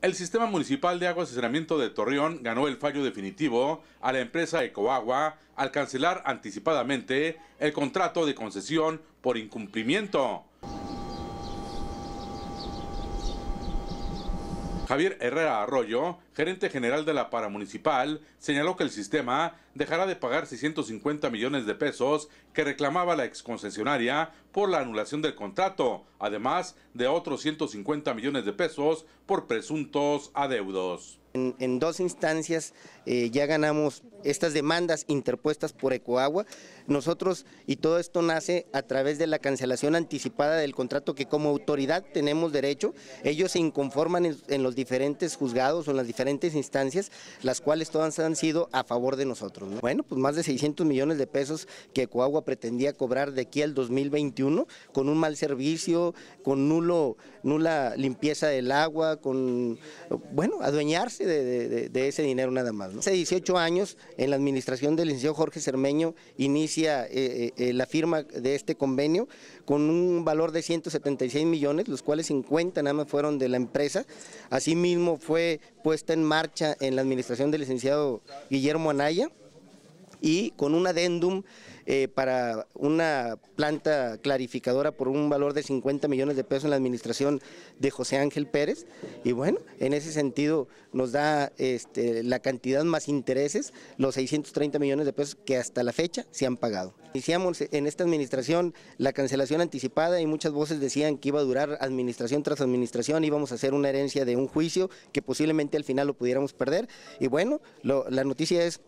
El Sistema Municipal de agua y Saneamiento de Torreón ganó el fallo definitivo a la empresa Ecoagua al cancelar anticipadamente el contrato de concesión por incumplimiento. Javier Herrera Arroyo, gerente general de la paramunicipal, señaló que el sistema dejará de pagar 650 millones de pesos que reclamaba la exconcesionaria por la anulación del contrato, además de otros 150 millones de pesos por presuntos adeudos. En, dos instancias eh, ya ganamos estas demandas interpuestas por Ecoagua. Nosotros, y todo esto nace a través de la cancelación anticipada del contrato que como autoridad tenemos derecho. Ellos se inconforman en, los diferentes juzgados o en las diferentes instancias, las cuales todas han sido a favor de nosotros. Bueno, pues más de 600 millones de pesos que Ecoagua pretendía cobrar de aquí al 2021 con un mal servicio, con nulo, nula limpieza del agua, con, bueno, adueñarse de, ese dinero nada más. Hace 18 años, en la administración del licenciado Jorge Cermeño, inicia eh, eh, eh, la firma de este convenio con un valor de 176 millones, los cuales 50 nada más fueron de la empresa. Asimismo fue puesta en marcha en la administración del licenciado Guillermo Anaya, y con un adendum eh, para una planta clarificadora por un valor de 50 millones de pesos en la administración de José Ángel Pérez. Y bueno, en ese sentido nos da este, la cantidad más intereses, los 630 millones de pesos que hasta la fecha se han pagado. Iniciamos en esta administración la cancelación anticipada y muchas voces decían que iba a durar administración tras administración, íbamos a hacer una herencia de un juicio que posiblemente al final lo pudiéramos perder. Y bueno, la noticia es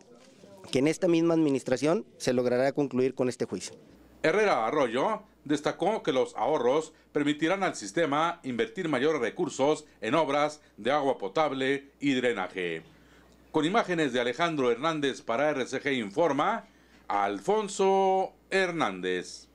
que en esta misma administración se logrará concluir con este juicio. Herrera Arroyo destacó que los ahorros permitirán al sistema invertir mayores recursos en obras de agua potable y drenaje. Con imágenes de Alejandro Hernández para RCG Informa, Alfonso Hernández.